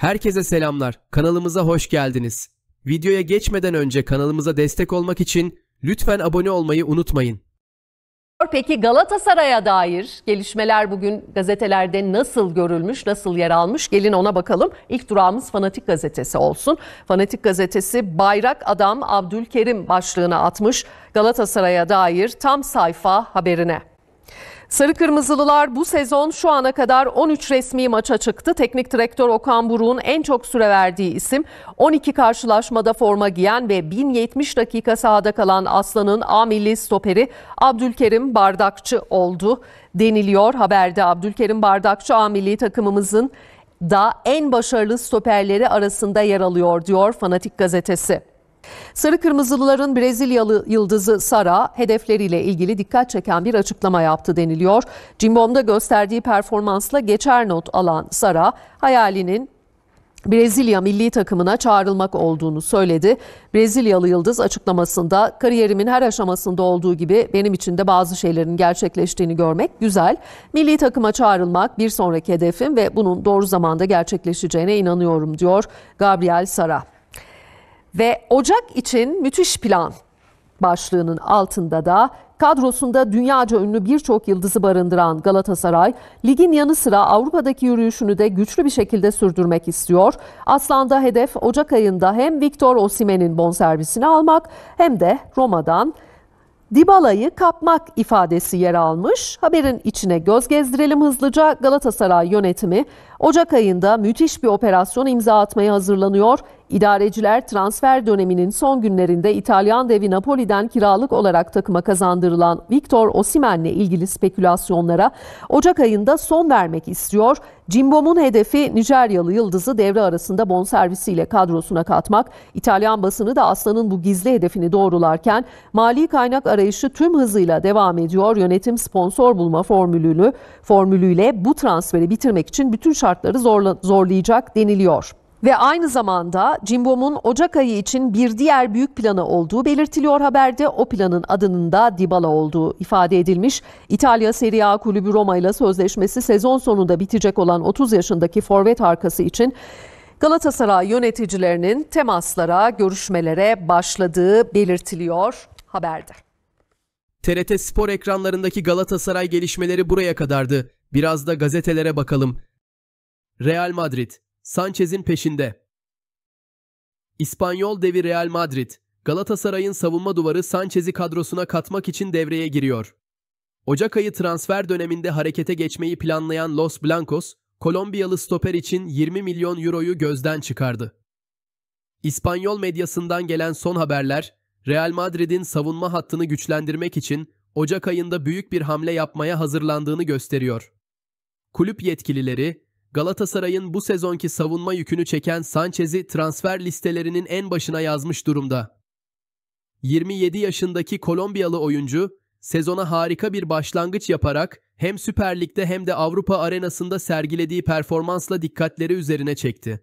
Herkese selamlar. Kanalımıza hoş geldiniz. Videoya geçmeden önce kanalımıza destek olmak için lütfen abone olmayı unutmayın. Peki Galatasaray'a dair gelişmeler bugün gazetelerde nasıl görülmüş, nasıl yer almış? Gelin ona bakalım. İlk durağımız Fanatik Gazetesi olsun. Fanatik Gazetesi Bayrak Adam Abdülkerim başlığına atmış Galatasaray'a dair tam sayfa haberine. Sarı Kırmızılılar bu sezon şu ana kadar 13 resmi maça çıktı. Teknik direktör Okan Buruk'un en çok süre verdiği isim 12 karşılaşmada forma giyen ve 1070 dakika sahada kalan Aslan'ın A milli stoperi Abdülkerim Bardakçı oldu deniliyor haberde. Abdülkerim Bardakçı A milli takımımızın da en başarılı stoperleri arasında yer alıyor diyor Fanatik gazetesi. Sarı Kırmızılıların Brezilyalı yıldızı Sara hedefleriyle ilgili dikkat çeken bir açıklama yaptı deniliyor. Cimbom'da gösterdiği performansla geçer not alan Sara hayalinin Brezilya milli takımına çağrılmak olduğunu söyledi. Brezilyalı yıldız açıklamasında kariyerimin her aşamasında olduğu gibi benim için de bazı şeylerin gerçekleştiğini görmek güzel. Milli takıma çağrılmak bir sonraki hedefim ve bunun doğru zamanda gerçekleşeceğine inanıyorum diyor Gabriel Sara ve Ocak için müthiş plan başlığının altında da kadrosunda dünyaca ünlü birçok yıldızı barındıran Galatasaray, ligin yanı sıra Avrupa'daki yürüyüşünü de güçlü bir şekilde sürdürmek istiyor. Aslında hedef Ocak ayında hem Victor Osimen'in bonservisini almak hem de Roma'dan Dibala'yı kapmak ifadesi yer almış. Haberin içine göz gezdirelim hızlıca. Galatasaray yönetimi Ocak ayında müthiş bir operasyon imza atmaya hazırlanıyor. İdareciler transfer döneminin son günlerinde İtalyan devi Napoli'den kiralık olarak takıma kazandırılan Victor Osimen'le ilgili spekülasyonlara Ocak ayında son vermek istiyor. Cimbom'un hedefi Nijeryalı yıldızı devre arasında bonservisiyle kadrosuna katmak. İtalyan basını da Aslan'ın bu gizli hedefini doğrularken mali kaynak arayışı tüm hızıyla devam ediyor. Yönetim sponsor bulma formülünü formülüyle bu transferi bitirmek için bütün şartları zorla, zorlayacak deniliyor ve aynı zamanda Cimbom'un Ocak ayı için bir diğer büyük planı olduğu belirtiliyor haberde. O planın adının da Dybala olduğu ifade edilmiş. İtalya Serie A kulübü Roma ile sözleşmesi sezon sonunda bitecek olan 30 yaşındaki forvet arkası için Galatasaray yöneticilerinin temaslara, görüşmelere başladığı belirtiliyor haberde. TRT Spor ekranlarındaki Galatasaray gelişmeleri buraya kadardı. Biraz da gazetelere bakalım. Real Madrid Sanchez'in peşinde. İspanyol devi Real Madrid, Galatasaray'ın savunma duvarı Sanchez'i kadrosuna katmak için devreye giriyor. Ocak ayı transfer döneminde harekete geçmeyi planlayan Los Blancos, Kolombiyalı stoper için 20 milyon euroyu gözden çıkardı. İspanyol medyasından gelen son haberler, Real Madrid'in savunma hattını güçlendirmek için Ocak ayında büyük bir hamle yapmaya hazırlandığını gösteriyor. Kulüp yetkilileri, Galatasaray'ın bu sezonki savunma yükünü çeken Sanchez'i transfer listelerinin en başına yazmış durumda. 27 yaşındaki Kolombiyalı oyuncu sezona harika bir başlangıç yaparak hem Süper Lig'de hem de Avrupa arenasında sergilediği performansla dikkatleri üzerine çekti.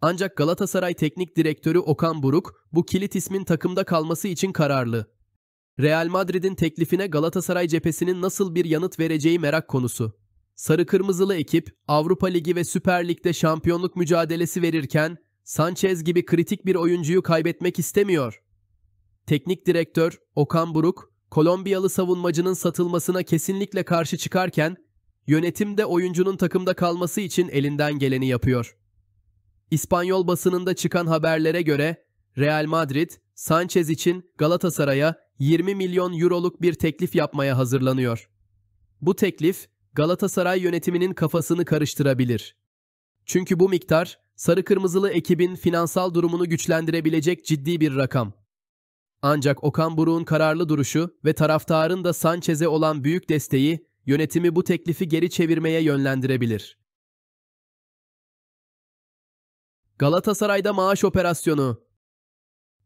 Ancak Galatasaray Teknik Direktörü Okan Buruk bu kilit ismin takımda kalması için kararlı. Real Madrid'in teklifine Galatasaray cephesinin nasıl bir yanıt vereceği merak konusu. Sarı kırmızılı ekip Avrupa Ligi ve Süper Lig'de şampiyonluk mücadelesi verirken Sanchez gibi kritik bir oyuncuyu kaybetmek istemiyor. Teknik direktör Okan Buruk, Kolombiyalı savunmacının satılmasına kesinlikle karşı çıkarken yönetim de oyuncunun takımda kalması için elinden geleni yapıyor. İspanyol basınında çıkan haberlere göre Real Madrid, Sanchez için Galatasaray'a 20 milyon euroluk bir teklif yapmaya hazırlanıyor. Bu teklif Galatasaray yönetiminin kafasını karıştırabilir. Çünkü bu miktar sarı kırmızılı ekibin finansal durumunu güçlendirebilecek ciddi bir rakam. Ancak Okan Buruk'un kararlı duruşu ve taraftarın da Sanchez'e olan büyük desteği yönetimi bu teklifi geri çevirmeye yönlendirebilir. Galatasaray'da maaş operasyonu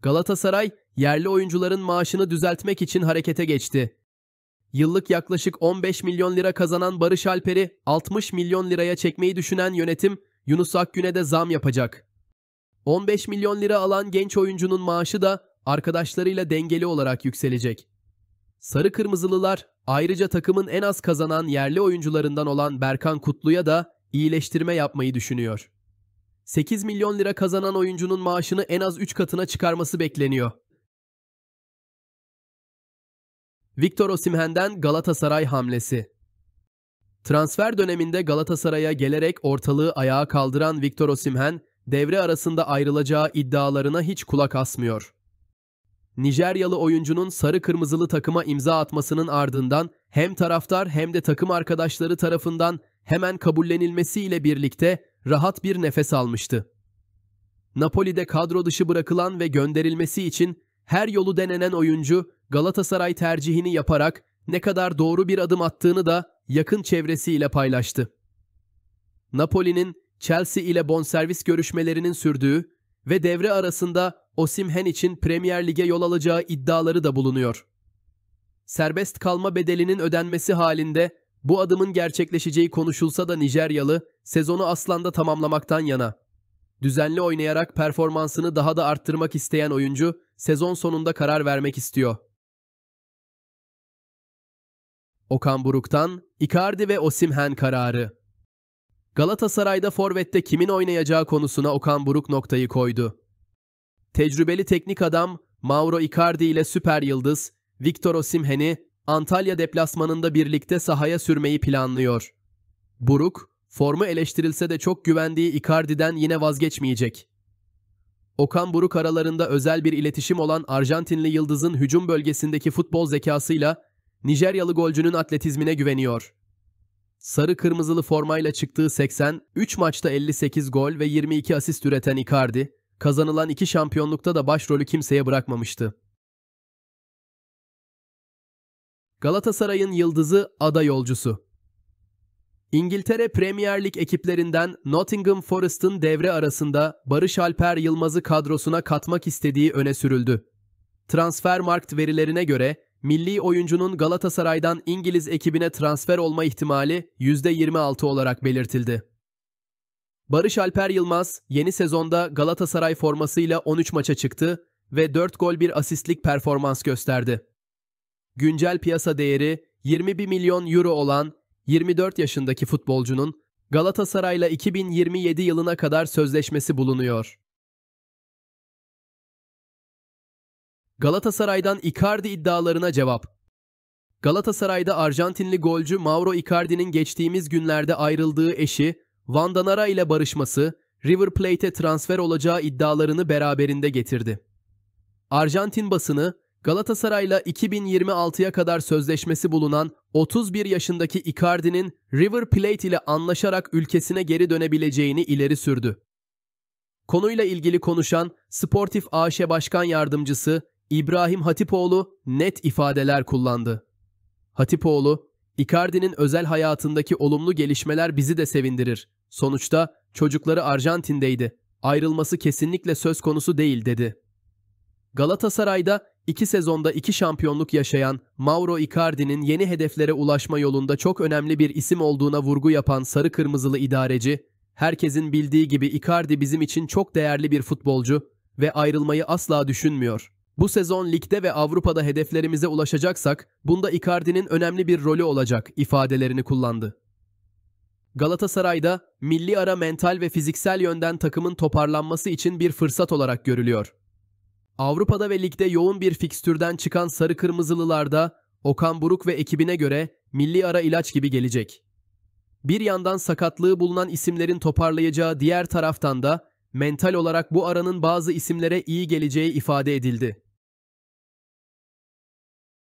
Galatasaray, yerli oyuncuların maaşını düzeltmek için harekete geçti yıllık yaklaşık 15 milyon lira kazanan Barış Alper'i 60 milyon liraya çekmeyi düşünen yönetim Yunus Akgün'e de zam yapacak. 15 milyon lira alan genç oyuncunun maaşı da arkadaşlarıyla dengeli olarak yükselecek. Sarı Kırmızılılar ayrıca takımın en az kazanan yerli oyuncularından olan Berkan Kutlu'ya da iyileştirme yapmayı düşünüyor. 8 milyon lira kazanan oyuncunun maaşını en az 3 katına çıkarması bekleniyor. Victor Osimhen'den Galatasaray hamlesi. Transfer döneminde Galatasaray'a gelerek ortalığı ayağa kaldıran Victor Osimhen, devre arasında ayrılacağı iddialarına hiç kulak asmıyor. Nijeryalı oyuncunun sarı kırmızılı takıma imza atmasının ardından hem taraftar hem de takım arkadaşları tarafından hemen kabullenilmesiyle birlikte rahat bir nefes almıştı. Napoli'de kadro dışı bırakılan ve gönderilmesi için her yolu denenen oyuncu Galatasaray tercihini yaparak ne kadar doğru bir adım attığını da yakın çevresiyle paylaştı. Napoli'nin Chelsea ile bonservis görüşmelerinin sürdüğü ve devre arasında Osimhen için Premier Lig'e yol alacağı iddiaları da bulunuyor. Serbest kalma bedelinin ödenmesi halinde bu adımın gerçekleşeceği konuşulsa da Nijeryalı sezonu Aslan'da tamamlamaktan yana. Düzenli oynayarak performansını daha da arttırmak isteyen oyuncu sezon sonunda karar vermek istiyor. Okan Buruk'tan Icardi ve Osimhen kararı. Galatasaray'da forvette kimin oynayacağı konusuna Okan Buruk noktayı koydu. Tecrübeli teknik adam Mauro Icardi ile süper yıldız Victor Osimhen'i Antalya deplasmanında birlikte sahaya sürmeyi planlıyor. Buruk, formu eleştirilse de çok güvendiği Icardi'den yine vazgeçmeyecek. Okan Buruk aralarında özel bir iletişim olan Arjantinli yıldızın hücum bölgesindeki futbol zekasıyla Nijeryalı golcünün atletizmine güveniyor. Sarı kırmızılı formayla çıktığı 80, 3 maçta 58 gol ve 22 asist üreten Icardi, kazanılan iki şampiyonlukta da başrolü kimseye bırakmamıştı. Galatasaray'ın yıldızı ada yolcusu. İngiltere Premier Lig ekiplerinden Nottingham Forest'ın devre arasında Barış Alper Yılmaz'ı kadrosuna katmak istediği öne sürüldü. Transfer markt verilerine göre milli oyuncunun Galatasaray'dan İngiliz ekibine transfer olma ihtimali %26 olarak belirtildi. Barış Alper Yılmaz yeni sezonda Galatasaray formasıyla 13 maça çıktı ve 4 gol bir asistlik performans gösterdi. Güncel piyasa değeri 21 milyon euro olan 24 yaşındaki futbolcunun Galatasaray'la 2027 yılına kadar sözleşmesi bulunuyor. Galatasaray'dan Icardi iddialarına cevap. Galatasaray'da Arjantinli golcü Mauro Icardi'nin geçtiğimiz günlerde ayrıldığı eşi Van Danara ile barışması River Plate'e transfer olacağı iddialarını beraberinde getirdi. Arjantin basını Galatasaray'la 2026'ya kadar sözleşmesi bulunan 31 yaşındaki Icardi'nin River Plate ile anlaşarak ülkesine geri dönebileceğini ileri sürdü. Konuyla ilgili konuşan Sportif AŞ Başkan Yardımcısı İbrahim Hatipoğlu net ifadeler kullandı. Hatipoğlu, Icardi'nin özel hayatındaki olumlu gelişmeler bizi de sevindirir. Sonuçta çocukları Arjantin'deydi. Ayrılması kesinlikle söz konusu değil dedi. Galatasaray'da iki sezonda iki şampiyonluk yaşayan Mauro Icardi'nin yeni hedeflere ulaşma yolunda çok önemli bir isim olduğuna vurgu yapan sarı kırmızılı idareci, herkesin bildiği gibi Icardi bizim için çok değerli bir futbolcu ve ayrılmayı asla düşünmüyor. Bu sezon ligde ve Avrupa'da hedeflerimize ulaşacaksak bunda Icardi'nin önemli bir rolü olacak ifadelerini kullandı. Galatasaray'da milli ara mental ve fiziksel yönden takımın toparlanması için bir fırsat olarak görülüyor. Avrupa'da ve ligde yoğun bir fikstürden çıkan sarı kırmızılılarda Okan Buruk ve ekibine göre milli ara ilaç gibi gelecek. Bir yandan sakatlığı bulunan isimlerin toparlayacağı diğer taraftan da mental olarak bu aranın bazı isimlere iyi geleceği ifade edildi.